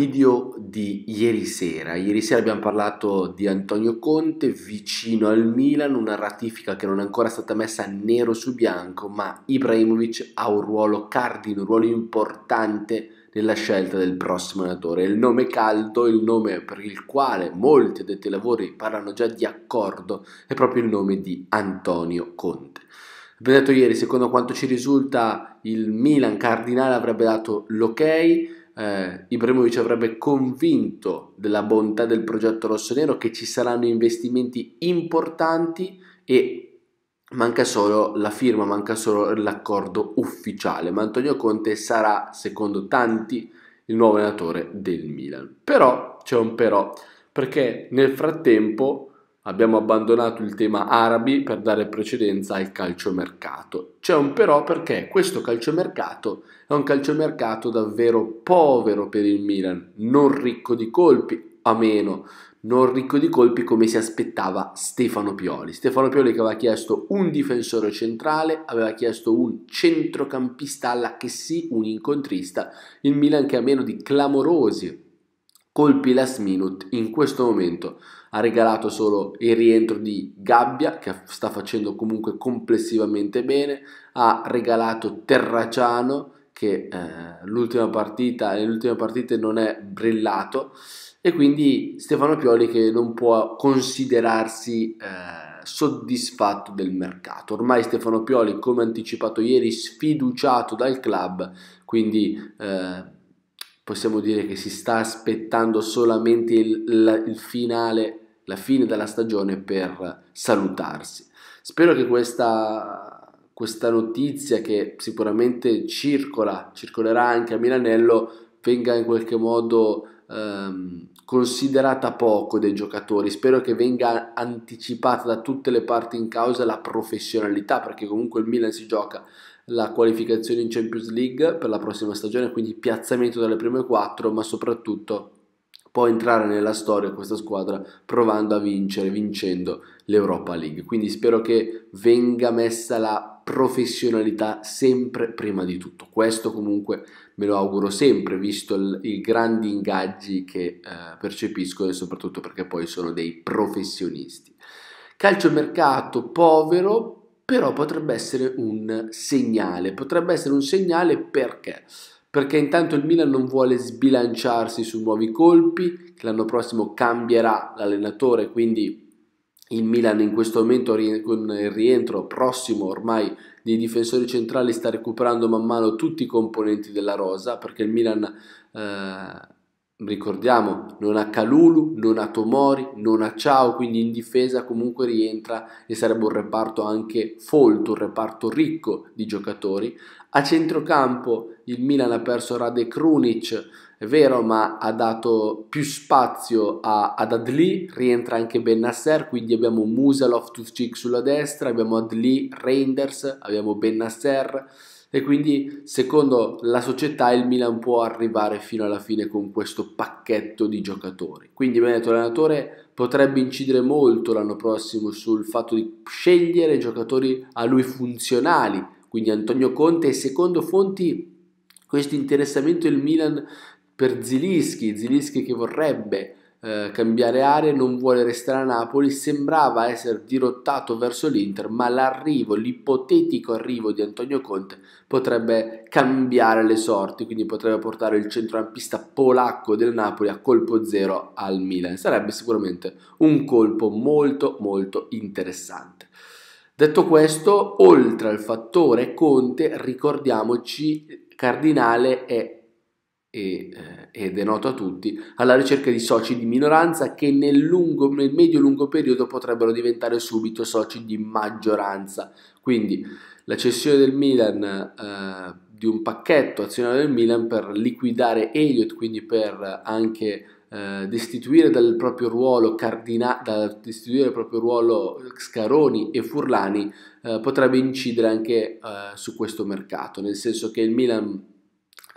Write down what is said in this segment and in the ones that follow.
video di ieri sera. Ieri sera abbiamo parlato di Antonio Conte vicino al Milan, una ratifica che non è ancora stata messa nero su bianco, ma Ibrahimovic ha un ruolo cardine, un ruolo importante nella scelta del prossimo allenatore. Il nome caldo, il nome per il quale molti addetti lavori parlano già di accordo, è proprio il nome di Antonio Conte. Abbiamo detto ieri, secondo quanto ci risulta, il Milan cardinale avrebbe dato l'ok eh, Ibrahimovic avrebbe convinto della bontà del progetto rossonero che ci saranno investimenti importanti e manca solo la firma, manca solo l'accordo ufficiale, ma Antonio Conte sarà, secondo tanti, il nuovo allenatore del Milan. Però c'è un però, perché nel frattempo Abbiamo abbandonato il tema arabi per dare precedenza al calciomercato. C'è un però perché questo calciomercato è un calciomercato davvero povero per il Milan, non ricco di colpi, a meno non ricco di colpi come si aspettava Stefano Pioli. Stefano Pioli che aveva chiesto un difensore centrale, aveva chiesto un centrocampista alla che sì, un incontrista, il Milan che ha meno di clamorosi colpi last minute in questo momento ha regalato solo il rientro di Gabbia che sta facendo comunque complessivamente bene ha regalato Terraciano che eh, l'ultima partita e l'ultima partita non è brillato e quindi Stefano Pioli che non può considerarsi eh, soddisfatto del mercato. Ormai Stefano Pioli, come anticipato ieri, sfiduciato dal club, quindi eh, possiamo dire che si sta aspettando solamente il, il finale, la fine della stagione per salutarsi. Spero che questa, questa notizia che sicuramente circola, circolerà anche a Milanello, venga in qualche modo ehm, considerata poco dai giocatori. Spero che venga anticipata da tutte le parti in causa la professionalità, perché comunque il Milan si gioca la qualificazione in Champions League per la prossima stagione, quindi piazzamento dalle prime quattro, ma soprattutto può entrare nella storia questa squadra provando a vincere, vincendo l'Europa League. Quindi spero che venga messa la professionalità sempre prima di tutto. Questo comunque me lo auguro sempre, visto i grandi ingaggi che eh, percepisco e soprattutto perché poi sono dei professionisti. Calciomercato povero, però potrebbe essere un segnale, potrebbe essere un segnale perché? Perché intanto il Milan non vuole sbilanciarsi su nuovi colpi, l'anno prossimo cambierà l'allenatore, quindi il Milan in questo momento con il rientro prossimo ormai dei difensori centrali sta recuperando man mano tutti i componenti della rosa, perché il Milan... Eh, ricordiamo, non ha Calulu, non ha Tomori, non ha Ciao, quindi in difesa comunque rientra e sarebbe un reparto anche folto, un reparto ricco di giocatori. A centrocampo il Milan ha perso Rade Krunic, è vero, ma ha dato più spazio a, ad Adli, rientra anche Ben Nasser, quindi abbiamo Musa, Loftus-Cheek sulla destra, abbiamo Adli, Reinders, abbiamo Ben Nasser, e quindi, secondo la società, il Milan può arrivare fino alla fine con questo pacchetto di giocatori. Quindi, mi allenatore potrebbe incidere molto l'anno prossimo sul fatto di scegliere giocatori a lui funzionali. Quindi Antonio Conte e secondo fonti questo interessamento il Milan per Zilischi, Zilischi che vorrebbe eh, cambiare aree, non vuole restare a Napoli, sembrava essere dirottato verso l'Inter, ma l'arrivo, l'ipotetico arrivo di Antonio Conte potrebbe cambiare le sorti, quindi potrebbe portare il centrocampista polacco del Napoli a colpo zero al Milan. Sarebbe sicuramente un colpo molto molto interessante. Detto questo, oltre al fattore Conte, ricordiamoci, Cardinale è e, eh, ed è noto a tutti, alla ricerca di soci di minoranza che nel, lungo, nel medio-lungo periodo potrebbero diventare subito soci di maggioranza. Quindi la cessione del Milan eh, di un pacchetto azionario del Milan per liquidare Elliot, quindi per eh, anche eh, destituire dal proprio ruolo Cardina, da destituire il proprio ruolo Scaroni e Furlani, eh, potrebbe incidere anche eh, su questo mercato, nel senso che il Milan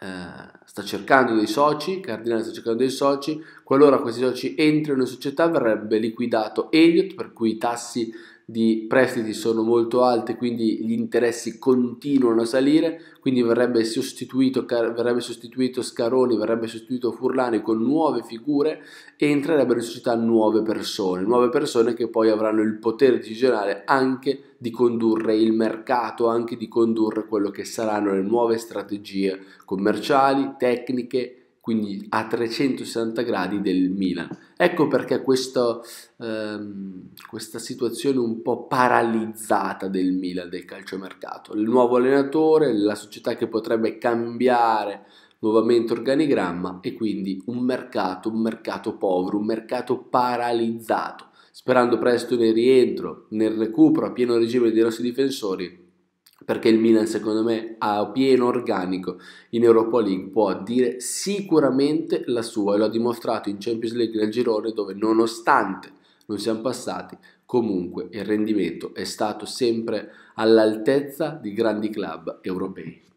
eh, sta cercando dei soci, Cardinale sta cercando dei soci, qualora questi soci entrino in società verrebbe liquidato Elliot, per cui i tassi di prestiti sono molto alte, quindi gli interessi continuano a salire, quindi verrebbe sostituito, verrebbe sostituito Scaroni, verrebbe sostituito Furlani con nuove figure e entrerebbero in società nuove persone, nuove persone che poi avranno il potere decisionale anche di condurre il mercato, anche di condurre quello che saranno le nuove strategie commerciali, tecniche, quindi a 360 gradi del Milan. Ecco perché questo, ehm, questa situazione un po' paralizzata del Milan, del calciomercato. Il nuovo allenatore, la società che potrebbe cambiare nuovamente organigramma e quindi un mercato, un mercato povero, un mercato paralizzato. Sperando presto nel rientro, nel recupero a pieno regime dei nostri difensori, perché il Milan secondo me ha pieno organico in Europa League può dire sicuramente la sua e lo ha dimostrato in Champions League nel girone dove nonostante non siamo passati comunque il rendimento è stato sempre all'altezza di grandi club europei.